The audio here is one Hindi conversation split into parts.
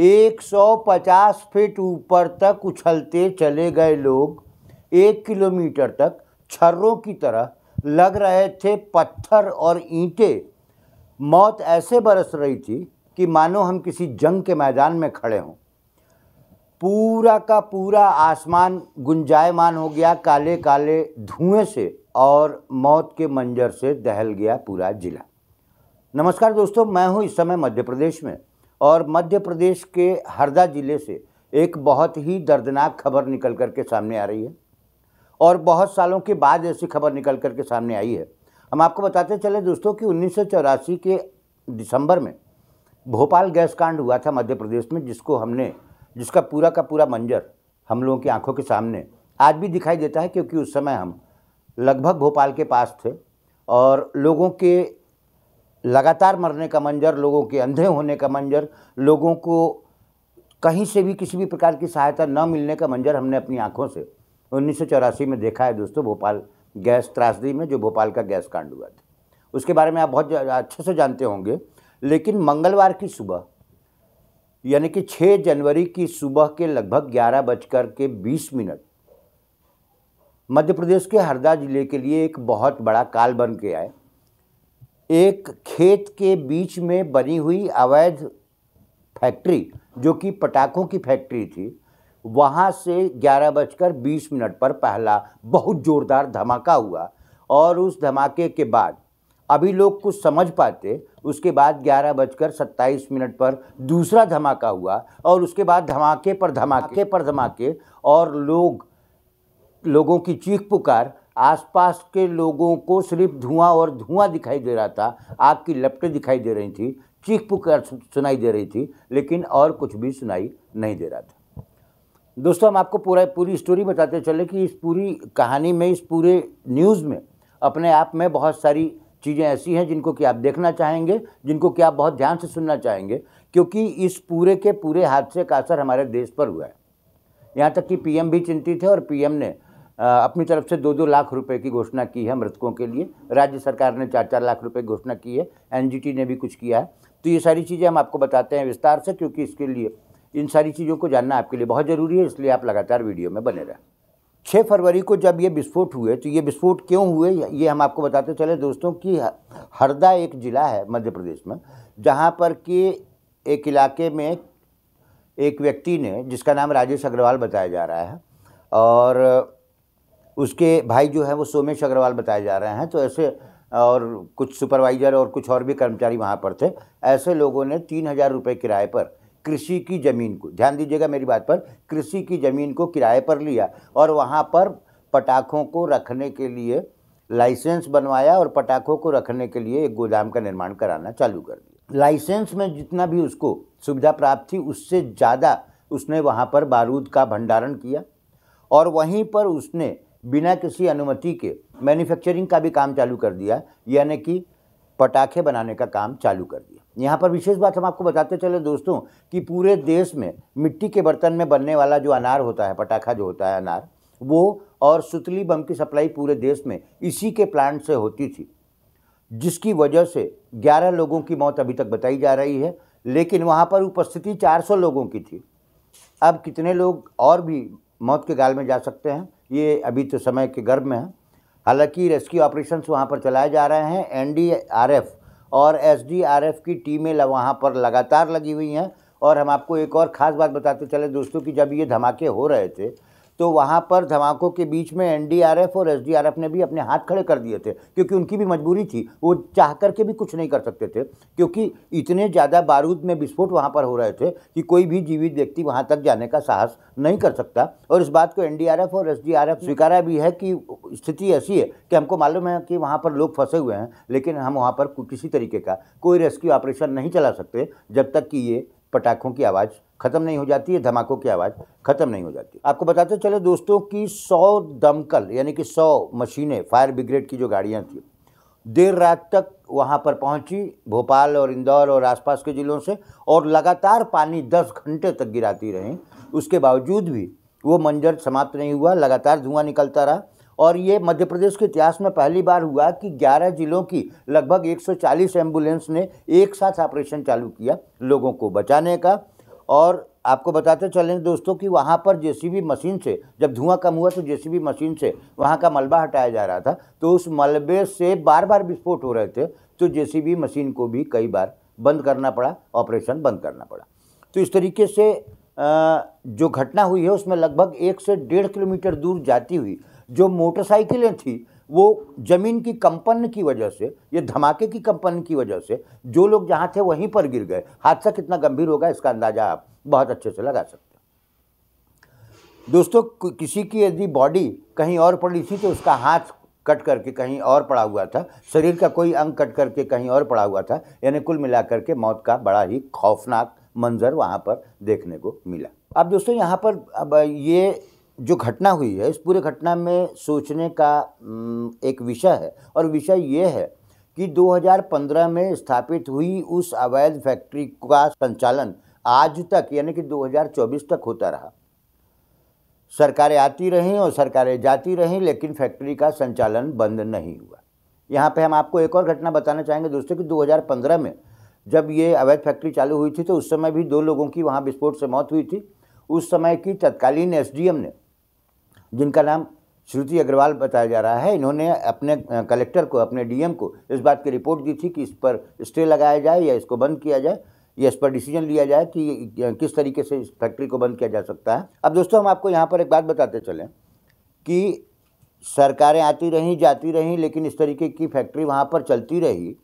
150 फीट ऊपर तक उछलते चले गए लोग एक किलोमीटर तक छर्रों की तरह लग रहे थे पत्थर और ईंटें मौत ऐसे बरस रही थी कि मानो हम किसी जंग के मैदान में खड़े हों पूरा का पूरा आसमान गुंजायमान हो गया काले काले धुएं से और मौत के मंजर से दहल गया पूरा ज़िला नमस्कार दोस्तों मैं हूं इस समय मध्य प्रदेश में और मध्य प्रदेश के हरदा ज़िले से एक बहुत ही दर्दनाक खबर निकल कर के सामने आ रही है और बहुत सालों के बाद ऐसी खबर निकल कर के सामने आई है हम आपको बताते चले दोस्तों कि उन्नीस के दिसंबर में भोपाल गैस कांड हुआ था मध्य प्रदेश में जिसको हमने जिसका पूरा का पूरा मंजर हम लोगों की आंखों के सामने आज भी दिखाई देता है क्योंकि उस समय हम लगभग भोपाल के पास थे और लोगों के लगातार मरने का मंजर लोगों के अंधे होने का मंजर लोगों को कहीं से भी किसी भी प्रकार की सहायता न मिलने का मंजर हमने अपनी आंखों से उन्नीस में देखा है दोस्तों भोपाल गैस त्रासदी में जो भोपाल का गैस कांड हुआ था उसके बारे में आप बहुत अच्छे से जानते होंगे लेकिन मंगलवार की सुबह यानी कि 6 जनवरी की सुबह के लगभग ग्यारह बजकर के बीस मिनट मध्य प्रदेश के हरदा ज़िले के लिए एक बहुत बड़ा काल बन के आए एक खेत के बीच में बनी हुई अवैध फैक्ट्री जो कि पटाखों की फैक्ट्री थी वहाँ से ग्यारह बजकर बीस मिनट पर पहला बहुत ज़ोरदार धमाका हुआ और उस धमाके के बाद अभी लोग कुछ समझ पाते उसके बाद ग्यारह बजकर सत्ताईस मिनट पर दूसरा धमाका हुआ और उसके बाद धमाके पर धमाके पर धमाके और लोग लोगों की चीख पुकार आसपास के लोगों को सिर्फ धुआं और धुआं दिखाई दे रहा था आग की लपटें दिखाई दे रही थी चीख पुकार सुनाई दे रही थी लेकिन और कुछ भी सुनाई नहीं दे रहा था दोस्तों हम आपको पूरा पूरी स्टोरी बताते चले कि इस पूरी कहानी में इस पूरे न्यूज़ में अपने आप में बहुत सारी चीज़ें ऐसी हैं जिनको कि आप देखना चाहेंगे जिनको कि आप बहुत ध्यान से सुनना चाहेंगे क्योंकि इस पूरे के पूरे हादसे का असर हमारे देश पर हुआ है यहाँ तक कि पीएम भी चिंतित है और पीएम ने अपनी तरफ से दो दो लाख रुपए की घोषणा की है मृतकों के लिए राज्य सरकार ने चार चार लाख रुपए घोषणा की है एनजीटी ने भी कुछ किया है तो ये सारी चीज़ें हम आपको बताते हैं विस्तार से क्योंकि इसके लिए इन सारी चीज़ों को जानना आपके लिए बहुत ज़रूरी है इसलिए आप लगातार वीडियो में बने रहें छः फरवरी को जब ये विस्फोट हुए तो ये विस्फोट क्यों हुए ये हम आपको बताते चले दोस्तों कि हरदा एक ज़िला है मध्य प्रदेश में जहाँ पर कि एक इलाके में एक व्यक्ति ने जिसका नाम राजेश अग्रवाल बताया जा रहा है और उसके भाई जो है वो सोमेश अग्रवाल बताए जा रहे हैं तो ऐसे और कुछ सुपरवाइज़र और कुछ और भी कर्मचारी वहाँ पर थे ऐसे लोगों ने तीन हज़ार रुपये किराए पर कृषि की ज़मीन को ध्यान दीजिएगा मेरी बात पर कृषि की ज़मीन को किराए पर लिया और वहाँ पर पटाखों को रखने के लिए लाइसेंस बनवाया और पटाखों को रखने के लिए एक गोदाम का निर्माण कराना चालू कर दिया लाइसेंस में जितना भी उसको सुविधा प्राप्त थी उससे ज़्यादा उसने वहाँ पर बारूद का भंडारण किया और वहीं पर उसने बिना किसी अनुमति के मैन्युफैक्चरिंग का भी काम चालू कर दिया यानी कि पटाखे बनाने का काम चालू कर दिया यहाँ पर विशेष बात हम आपको बताते चले दोस्तों कि पूरे देश में मिट्टी के बर्तन में बनने वाला जो अनार होता है पटाखा जो होता है अनार वो और सुतली बम की सप्लाई पूरे देश में इसी के प्लांट से होती थी जिसकी वजह से 11 लोगों की मौत अभी तक बताई जा रही है लेकिन वहाँ पर उपस्थिति 400 लोगों की थी अब कितने लोग और भी मौत के गाल में जा सकते हैं ये अभी तो समय के गर्भ में है हालांकि रेस्क्यू ऑपरेशंस वहाँ पर चलाए जा रहे हैं एनडीआरएफ और एसडीआरएफ की टीमें वहाँ पर लगातार लगी हुई हैं और हम आपको एक और ख़ास बात बताते चले दोस्तों कि जब ये धमाके हो रहे थे तो वहाँ पर धमाकों के बीच में एनडीआरएफ और एसडीआरएफ ने भी अपने हाथ खड़े कर दिए थे क्योंकि उनकी भी मजबूरी थी वो चाह करके भी कुछ नहीं कर सकते थे क्योंकि इतने ज़्यादा बारूद में विस्फोट वहाँ पर हो रहे थे कि कोई भी जीवित व्यक्ति वहाँ तक जाने का साहस नहीं कर सकता और इस बात को एन और एस स्वीकारा भी है कि स्थिति ऐसी है कि हमको मालूम है कि वहाँ पर लोग फंसे हुए हैं लेकिन हम वहाँ पर किसी तरीके का कोई रेस्क्यू ऑपरेशन नहीं चला सकते जब तक कि ये पटाखों की आवाज़ ख़त्म नहीं हो जाती है धमाकों की आवाज़ ख़त्म नहीं हो जाती आपको बताते चले दोस्तों कि सौ दमकल यानी कि सौ मशीनें फायर ब्रिगेड की जो गाड़ियाँ थी देर रात तक वहाँ पर पहुँची भोपाल और इंदौर और आसपास के ज़िलों से और लगातार पानी दस घंटे तक गिराती रहीं उसके बावजूद भी वो मंजर समाप्त नहीं हुआ लगातार धुआं निकलता रहा और ये मध्य प्रदेश के इतिहास में पहली बार हुआ कि 11 जिलों की लगभग 140 एम्बुलेंस ने एक साथ ऑपरेशन चालू किया लोगों को बचाने का और आपको बताते चलें दोस्तों कि वहाँ पर जेसीबी मशीन से जब धुआं कम हुआ तो जेसीबी मशीन से वहाँ का मलबा हटाया जा रहा था तो उस मलबे से बार बार विस्फोट हो रहे थे तो जे मशीन को भी कई बार बंद करना पड़ा ऑपरेशन बंद करना पड़ा तो इस तरीके से जो घटना हुई है उसमें लगभग एक से डेढ़ किलोमीटर दूर जाती हुई जो मोटरसाइकिलें थी वो ज़मीन की कंपन की वजह से ये धमाके की कंपन की वजह से जो लोग जहाँ थे वहीं पर गिर गए हादसा कितना गंभीर होगा इसका अंदाज़ा आप बहुत अच्छे से लगा सकते हैं दोस्तों किसी की यदि बॉडी कहीं और पड़ी थी तो उसका हाथ कट करके कहीं और पड़ा हुआ था शरीर का कोई अंग कट करके कहीं और पड़ा हुआ था यानी कुल मिलाकर के मौत का बड़ा ही खौफनाक मंजर वहाँ पर देखने को मिला अब दोस्तों यहाँ पर अब ये जो घटना हुई है इस पूरे घटना में सोचने का एक विषय है और विषय ये है कि 2015 में स्थापित हुई उस अवैध फैक्ट्री का संचालन आज तक यानी कि 2024 तक होता रहा सरकारें आती रहीं और सरकारें जाती रहीं लेकिन फैक्ट्री का संचालन बंद नहीं हुआ यहाँ पे हम आपको एक और घटना बताना चाहेंगे दोस्तों कि 2015 में जब ये अवैध फैक्ट्री चालू हुई थी तो उस समय भी दो लोगों की वहाँ विस्फोट से मौत हुई थी उस समय की तत्कालीन एस ने जिनका नाम श्रुति अग्रवाल बताया जा रहा है इन्होंने अपने कलेक्टर को अपने डीएम को इस बात की रिपोर्ट दी थी कि इस पर स्टे लगाया जाए या इसको बंद किया जाए या इस पर डिसीजन लिया जाए कि किस तरीके से इस फैक्ट्री को बंद किया जा सकता है अब दोस्तों हम आपको यहाँ पर एक बात बताते चलें कि सरकारें आती रहीं जाती रहीं लेकिन इस तरीके की फैक्ट्री वहाँ पर चलती रही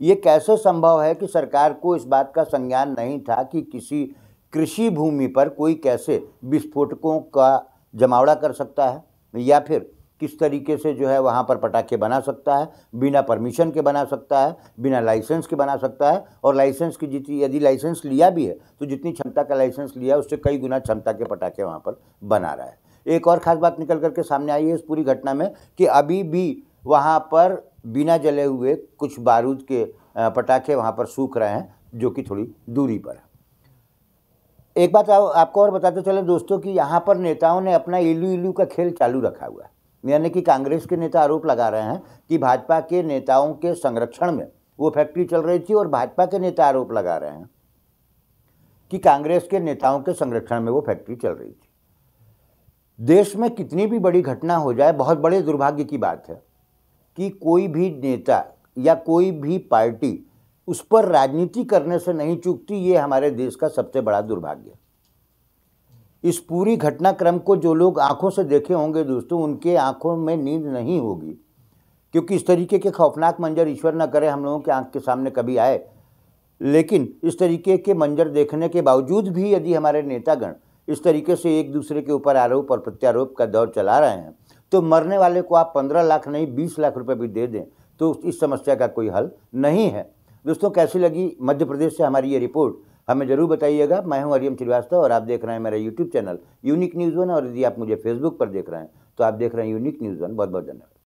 ये कैसे संभव है कि सरकार को इस बात का संज्ञान नहीं था कि किसी कृषि भूमि पर कोई कैसे विस्फोटकों का जमावड़ा कर सकता है या फिर किस तरीके से जो है वहाँ पर पटाखे बना सकता है बिना परमिशन के बना सकता है बिना लाइसेंस के बना सकता है और लाइसेंस की जितनी यदि लाइसेंस लिया भी है तो जितनी क्षमता का लाइसेंस लिया है उससे कई गुना क्षमता के पटाखे वहाँ पर बना रहा है एक और ख़ास बात निकल करके सामने आई है इस पूरी घटना में कि अभी भी वहाँ पर बिना जले हुए कुछ बारूद के पटाखे वहाँ पर सूख रहे हैं जो कि थोड़ी दूरी पर है एक बात आप, आपको और बताते चले दोस्तों कि यहाँ पर नेताओं ने अपना इलू इलू का खेल चालू रखा हुआ है यानी कि कांग्रेस के नेता आरोप लगा रहे हैं कि भाजपा के नेताओं के संरक्षण में वो फैक्ट्री चल रही थी और भाजपा के नेता आरोप लगा रहे हैं कि कांग्रेस के नेताओं के संरक्षण में वो फैक्ट्री चल रही थी देश में कितनी भी बड़ी घटना हो जाए बहुत बड़े दुर्भाग्य की बात है कि कोई भी नेता या कोई भी पार्टी उस पर राजनीति करने से नहीं चूकती ये हमारे देश का सबसे बड़ा दुर्भाग्य इस पूरी घटनाक्रम को जो लोग आंखों से देखे होंगे दोस्तों उनके आंखों में नींद नहीं होगी क्योंकि इस तरीके के खौफनाक मंजर ईश्वर न करे हम लोगों के आंख के सामने कभी आए लेकिन इस तरीके के मंजर देखने के बावजूद भी यदि हमारे नेतागण इस तरीके से एक दूसरे के ऊपर आरोप और प्रत्यारोप का दौर चला रहे हैं तो मरने वाले को आप पंद्रह लाख नहीं बीस लाख रुपये भी दे दें तो इस समस्या का कोई हल नहीं है दोस्तों कैसी लगी मध्य प्रदेश से हमारी ये रिपोर्ट हमें ज़रूर बताइएगा मैं हूं अरियम श्रीवास्तव और आप देख रहे हैं मेरा YouTube channel unique news one और यदि आप मुझे फेसबुक पर देख रहे हैं तो आप देख रहे हैं यूनिक न्यूज़ वन बहुत बहुत धन्यवाद